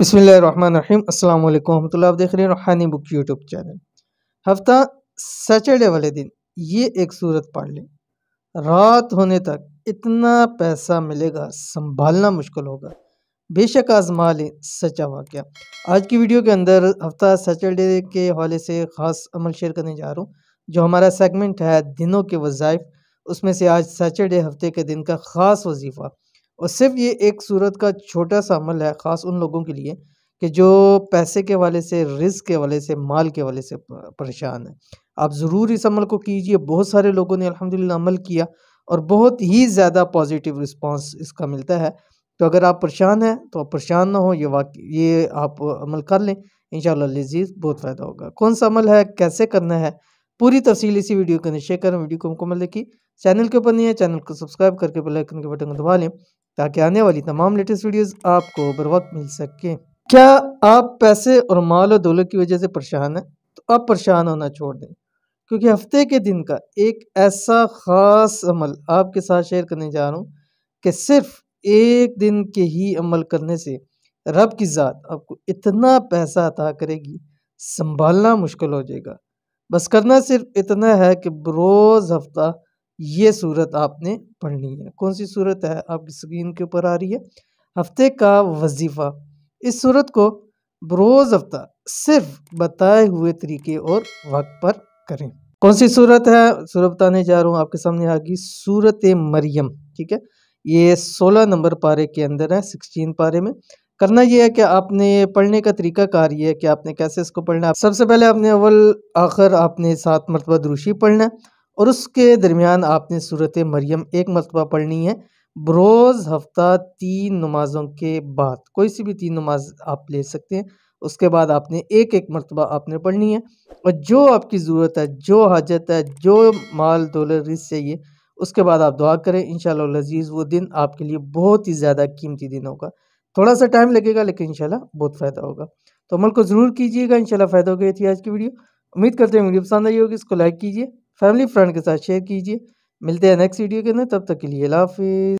बसमीम अल्लाम वरहमल आप देख रहे हैं रूहानी बुक यूट्यूब चैनल हफ्ता सैटरडे वाले दिन ये एक सूरत पढ़ लें रात होने तक इतना पैसा मिलेगा संभालना मुश्किल होगा बेशक आजमा लें सचा वाक्य आज की वीडियो के अंदर हफ्ता सैटरडे के हवाले से ख़ास अमल शेयर करने जा रहा हूँ जो हमारा सेगमेंट है दिनों के वज़ाइफ उसमें से आज सैटरडे हफ्ते के दिन का ख़ास वजीफ़ा और सिर्फ ये एक सूरत का छोटा सा अमल है ख़ास उन लोगों के लिए कि जो पैसे के वाले से रिज के वाले से माल के वाले से परेशान है आप ज़रूर इस अमल को कीजिए बहुत सारे लोगों ने अल्हम्दुलिल्लाह अमल किया और बहुत ही ज़्यादा पॉजिटिव रिस्पांस इसका मिलता है तो अगर आप परेशान हैं तो आप परेशान ना हो ये वाक ये आप अमल कर लें इन लजीज बहुत फ़ायदा होगा कौन सा अमल है कैसे करना है पूरी तफसील इसी वीडियो के नीचे करें वीडियो को मुकम्मल देखिए चैनल के ऊपर नहीं है चैनल को सब्सक्राइब करके बेल आइकन के बटन को दबा लें ताकि आने वाली तमाम लेटेस्ट वीडियोस आपको बर वक्त मिल सके क्या आप पैसे और माल और दौलत की वजह से परेशान हैं तो आप परेशान होना छोड़ दें क्योंकि हफ्ते के दिन का एक ऐसा ख़ास अमल आपके साथ शेयर करने जा रहा हूँ कि सिर्फ एक दिन के ही अमल करने से रब की ज़ात आपको इतना पैसा अता करेगी संभालना मुश्किल हो जाएगा बस करना सिर्फ इतना है कि रोज़ हफ्ता ये सूरत आपने पढ़नी है कौन सी सूरत है आपकी स्क्रीन के ऊपर आ रही है हफ्ते का वजीफ़ा इस सूरत को बरोज़ हफ्ता सिर्फ बताए हुए तरीके और वक्त पर करें कौन सी सूरत है सूरत बताने जा रहा हूँ आपके सामने आ गई सूरत मरियम ठीक है ये सोलह नंबर पारे के अंदर है सिक्सटीन पारे में करना यह है कि आपने पढ़ने का तरीका कार ये है कि आपने कैसे इसको पढ़ना है सबसे पहले आपने अवल आखिर आपने सात मरतबा दुरुशी पढ़ना है और उसके दरमियान आपने सूरत मरियम एक मरतबा पढ़नी है बरोज़ हफ्ता तीन नमाज़ों के बाद कोई सी भी तीन नमाज आप ले सकते हैं उसके बाद आपने एक एक मरतबा आपने पढ़नी है और जो आपकी ज़रूरत है जो हाजत है जो माल दौलत रिस चाहिए उसके बाद आप दुआ करें इन शजीज़ वो दिन आपके लिए बहुत ही ज़्यादा कीमती दिन होगा थोड़ा सा टाइम लगेगा लेकिन इंशाल्लाह बहुत फ़ायदा होगा तो अमल को ज़रूर कीजिएगा इन फ़ायदा हो गई थी आज की वीडियो उम्मीद करते हैं वीडियो पसंद आई होगी इसको लाइक कीजिए फैमिली फ्रेंड के साथ शेयर कीजिए मिलते हैं नेक्स्ट वीडियो के अंदर तब तक के लिए अला हाफिज़